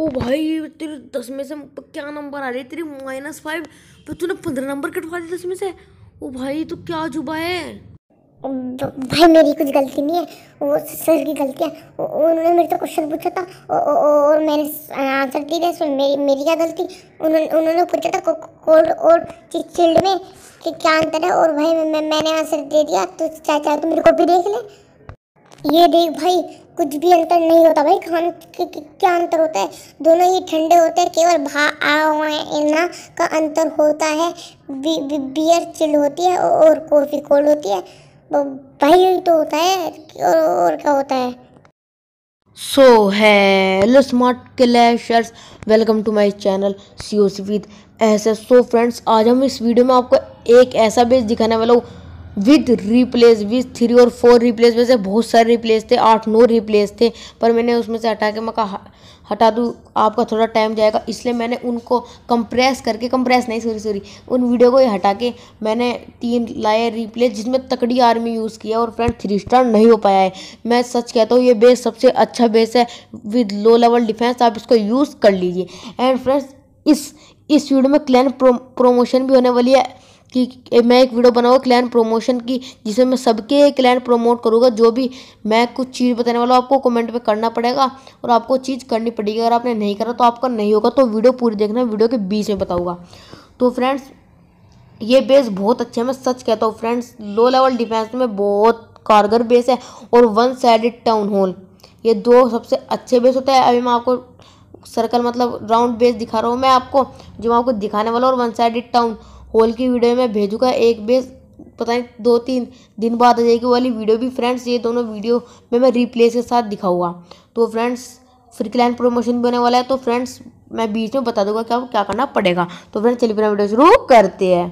ओ भाई तेरे दस में से क्या नंबर आ रहे तेरे माइनस फाइव तो तूने पंद्रह नंबर कटवा दिए दस में से ओ भाई तो क्या जुबा है भाई मेरी कुछ गलती नहीं है वो सर की गलती है उन्होंने मेरे से क्वेश्चन पूछा था और मैंने आंसर दे दिया मेरी मेरी क्या गलती उन्होंने उन्होंने पूछा था कोल्ड और चिल्ड में कि क्या अंतर है और भाई मैं, मैंने आंसर दे दिया तो चाहे चाहे तो मेरे को भी देख ले ये देख भाई कुछ भी अंतर नहीं होता भाई खान क्या अंतर होता है दोनों ही ठंडे होते हैं केवल भा आना का अंतर होता है बी, बी, बियर चिल होती है और कॉफ़ी कोल्ड होती है भाई यही तो होता है और, और क्या होता है so hello smart clashers welcome to my channel C O C with ऐसे सो फ्रेंड्स आज हम इस वीडियो में आपको एक ऐसा बेस दिखाने वाला हूँ विद रिप्लेस विद थ्री और फोर रिप्लेस वैसे बहुत सारे रिप्लेस थे आठ नौ रिप्लेस थे पर मैंने उसमें से हटा के मैं कहा हटा दूँ आपका थोड़ा टाइम जाएगा इसलिए मैंने उनको कंप्रेस करके कंप्रेस नहीं सॉरी सॉरी उन वीडियो को हटा के मैंने तीन लाए रिप्लेस जिसमें तकड़ी आर्मी यूज़ किया और फ्रेंड थ्री स्टार नहीं हो पाया है मैं सच कहता हूँ ये बेस सबसे अच्छा बेस है विद लो लेवल डिफेंस आप इसको यूज़ कर लीजिए एंड फ्रेंड्स इस इस वीडियो में क्लैन प्रो, प्रोमोशन भी होने वाली है कि मैं एक वीडियो बनाऊंगा क्लैन प्रमोशन की जिसमें मैं सबके क्लैन प्रमोट करूँगा जो भी मैं कुछ चीज़ बताने वाला हूँ आपको कमेंट में करना पड़ेगा और आपको चीज़ करनी पड़ेगी अगर आपने नहीं करा तो आपका नहीं होगा तो वीडियो पूरी देखना वीडियो के बीच में बताऊँगा तो फ्रेंड्स ये बेस बहुत अच्छा है मैं सच कहता हूँ फ्रेंड्स लो लेवल डिफेंस में बहुत कारगर बेस है और वन साइडेड टाउन हॉल ये दो सबसे अच्छे बेस होते हैं अभी मैं आपको सर्कल मतलब राउंड बेस दिखा रहा हूँ मैं आपको जो मैं आपको दिखाने वाला और वन साइडेड टाउन हॉल की वीडियो मैं भेजूँगा एक बेस पता नहीं दो तीन दिन बाद आ जाएगी वाली वीडियो भी फ्रेंड्स ये दोनों वीडियो में मैं रिप्लेस के साथ दिखाऊंगा तो फ्रेंड्स फ्री क्लाइन प्रमोशन भी होने वाला है तो फ्रेंड्स मैं बीच में बता दूंगा क्या क्या करना पड़ेगा तो फ्रेंड्स चलिए फिर वीडियो शुरू करते हैं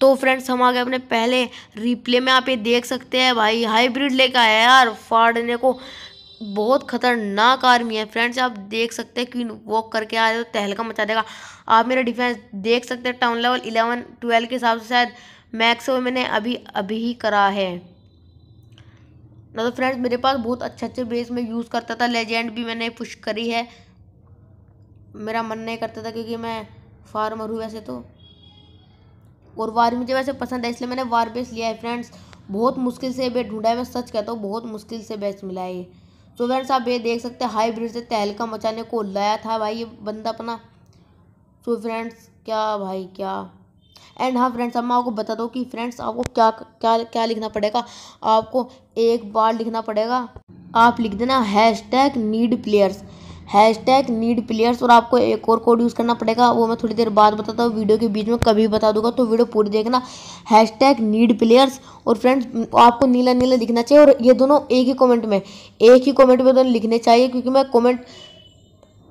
तो फ्रेंड्स हम आ गए अपने पहले रिप्ले में आप ये देख सकते हैं भाई हाइब्रिड लेकर आया यार फाड़ने को बहुत खतरनाक आर्मी है फ्रेंड्स आप देख सकते हैं क्वीन वॉक करके आ रहे हो तो तहलका मचा देगा आप मेरा डिफेंस देख सकते हैं टाउन लेवल इलेवन ट्वेल्व के हिसाब से शायद मैक्स वो मैंने अभी अभी ही करा है ना तो फ्रेंड्स मेरे पास बहुत अच्छे अच्छे बेस में यूज़ करता था लेजेंड भी मैंने पुश करी है मेरा मन नहीं करता था क्योंकि मैं फार्मर हूँ वैसे तो और वार मुझे वैसे पसंद है इसलिए मैंने वार बेस लिया है फ्रेंड्स बहुत मुश्किल से बेस ढूंढा है मैं सच कहता हूँ बहुत मुश्किल से बेस मिला है ये फ्रेंड्स तो आप ये देख सकते हैं हाईब्रिड से तहलका मचाने को लाया था भाई ये बंदा अपना तो फ्रेंड्स क्या भाई क्या एंड हाँ फ्रेंड्स अब मैं आपको बता दूँ कि फ्रेंड्स आपको क्या क्या क्या लिखना पड़ेगा आपको एक बार लिखना पड़ेगा आप लिख देना hashtag need players hashtag need players और आपको एक और कोड यूज़ करना पड़ेगा वो मैं थोड़ी देर बाद बताता हूँ वीडियो के बीच में कभी बता दूंगा तो वीडियो पूरी देखना हैश टैग नीड प्लेयर्स और फ्रेंड्स आपको नीला नीला लिखना चाहिए और ये दोनों एक ही कॉमेंट में एक ही कॉमेंट में दोनों लिखने चाहिए क्योंकि मैं कॉमेंट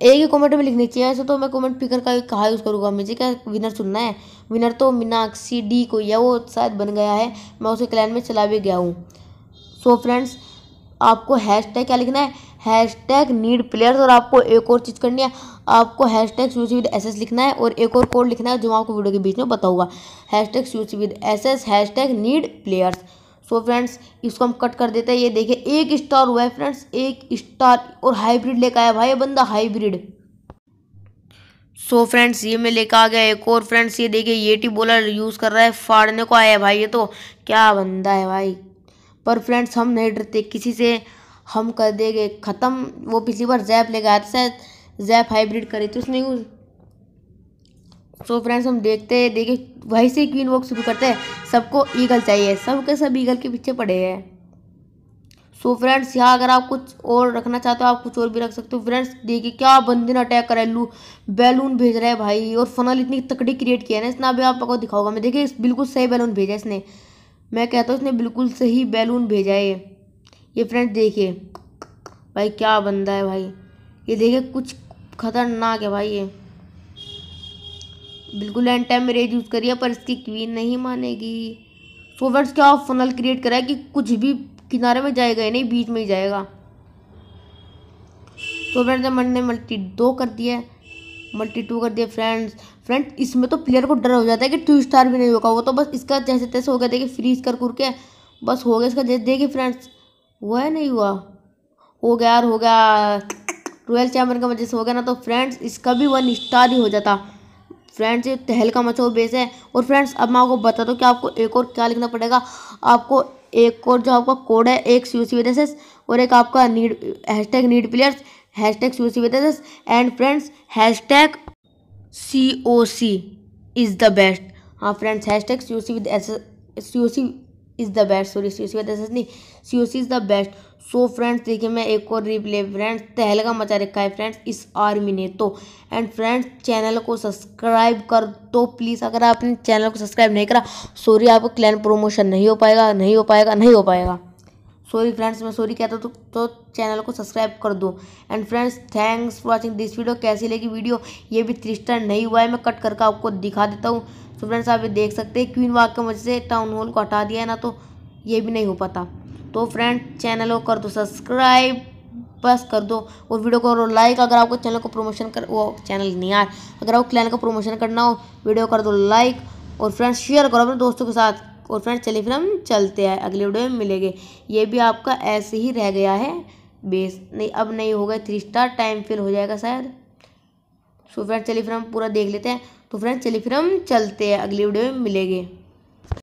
एक ही कॉमेंट में लिखनी चाहिए ऐसे तो मैं कॉमेंट पिकर का कहा यूज़ करूँगा मुझे क्या विनर चुनना है विनर तो मीनाक्षी डी को है वो शायद बन गया है मैं उसे क्लैन में चला भी गया हूँ सो फ्रेंड्स आपको हैश टैग क्या लिखना है हैश टैग नीड प्लेयर्स और आपको एक और चीज़ करनी है आपको hashtag switch with S S लिखना है और एक और कोड लिखना है जो आपको वीडियो के बीच में बताऊंगा hashtag switch with S S hashtag need players so friends इसको हम कट कर देते हैं ये देखिए एक स्टार हुआ है फ्रेंड्स एक स्टार और हाईब्रिड लेकर आया भाई बंदा हाईब्रिड सो so फ्रेंड्स ये मैं लेकर आ गया एक और फ्रेंड्स ये देखिए ये टी बॉलर यूज़ कर रहा है फाड़ने को आया है भाई ये तो क्या बंदा है भाई पर फ्रेंड्स हम नहीं डरते किसी से हम कर देंगे ख़त्म वो पिछली बार जैप लेके आते शायद जैप हाइब्रिड करी थी उसने यूज़ सो फ्रेंड्स हम देखते हैं देखिए वहीं से क्वीन वॉक शुरू करते हैं सबको ईगल चाहिए सब के सब ईगल के पीछे पड़े हैं सो फ्रेंड्स यहाँ अगर आप कुछ और रखना चाहते हो आप कुछ और भी रख सकते हो फ्रेंड्स देखिए क्या बंदे ने अटैक करा लू बैलून भेज रहा है भाई और फनल इतनी तकड़ी क्रिएट किया है ना इसने अभी आपको दिखाऊंगा मैं देखिए बिल्कुल सही बैलून भेजा इसने मैं कहता हूँ इसने बिल्कुल सही बैलून भेजा है ये फ्रेंड्स देखिए भाई क्या बंदा है भाई ये देखिए कुछ खतरनाक है भाई ये बिल्कुल एंड टाइम में रेज यूज़ करिए पर इसकी क्वीन नहीं मानेगी सो फ्रेंड्स क्या फनल क्रिएट करा है कि कुछ भी किनारे में जाएगा ही नहीं बीच में ही जाएगा तो फ्रेंड्स मन ने मल्टी दो कर दिया मल्टी टू कर दिया फ्रेंड्स फ्रेंड इसमें तो प्लेयर को डर हो जाता है कि टू स्टार भी नहीं होगा वो तो बस इसका जैसे तैसे हो गया देखिए फ्रीज कर करके बस हो गया इसका जैसे देखिए फ्रेंड्स वो है नहीं हुआ हो गया यार हो गया रॉयल चैम्पियन का वजह से हो गया ना तो फ्रेंड्स इसका भी वन स्टार ही हो जाता फ्रेंड्स ये तहलका मचो बेस है और फ्रेंड्स अब मैं आपको बता दूँ कि आपको एक और क्या लिखना पड़ेगा आपको एक और जो आपका कोड है एक सी सी वेदेसेस और एक आपका need hashtag need players hashtag C C वेदेसेस and friends hashtag C O C is the best हाँ friends hashtag C O C with S C O C is the best sorry C O C का नहीं C O C is the best so friends देखिए मैं एक और replay friends तहलका मचा रखा है फ्रेंड्स इस आर्मी ने तो एंड फ्रेंड्स चैनल को सब्सक्राइब कर तो प्लीज़ अगर आपने चैनल को सब्सक्राइब नहीं करा सॉरी आपको क्लैन प्रमोशन नहीं हो पाएगा नहीं हो पाएगा नहीं हो पाएगा सॉरी फ्रेंड्स मैं सॉरी कहता तो, तो चैनल को सब्सक्राइब कर दो and friends thanks for watching this video कैसी लगी वीडियो ये भी थ्री स्टार नहीं हुआ है मैं कट करके आपको दिखा देता हूँ सो फ्रेंड्स आप ये देख सकते हैं क्वीन वाक के वजह से टाउन हॉल को हटा दिया है ना तो ये भी नहीं हो पाता तो फ्रेंड चैनल को कर दो सब्सक्राइब बस कर दो और वीडियो को लाइक अगर आपको चैनल को प्रमोशन कर वो चैनल नहीं यार अगर आपको क्लैन का प्रमोशन करना हो वीडियो कर दो लाइक और फ्रेंड्स शेयर करो अपने दोस्तों के साथ और फ्रेंड चलिए फिर हम चलते हैं अगले वीडियो में मिलेंगे ये भी आपका ऐसे ही रह गया है बेस नहीं अब नहीं होगा थ्री स्टार टाइम फिल हो जाएगा शायद सो फ्रेंड चलिए फिर हम पूरा देख लेते हैं तो फ्रेंड चलिए फिर हम चलते हैं अगली वीडियो में मिलेंगे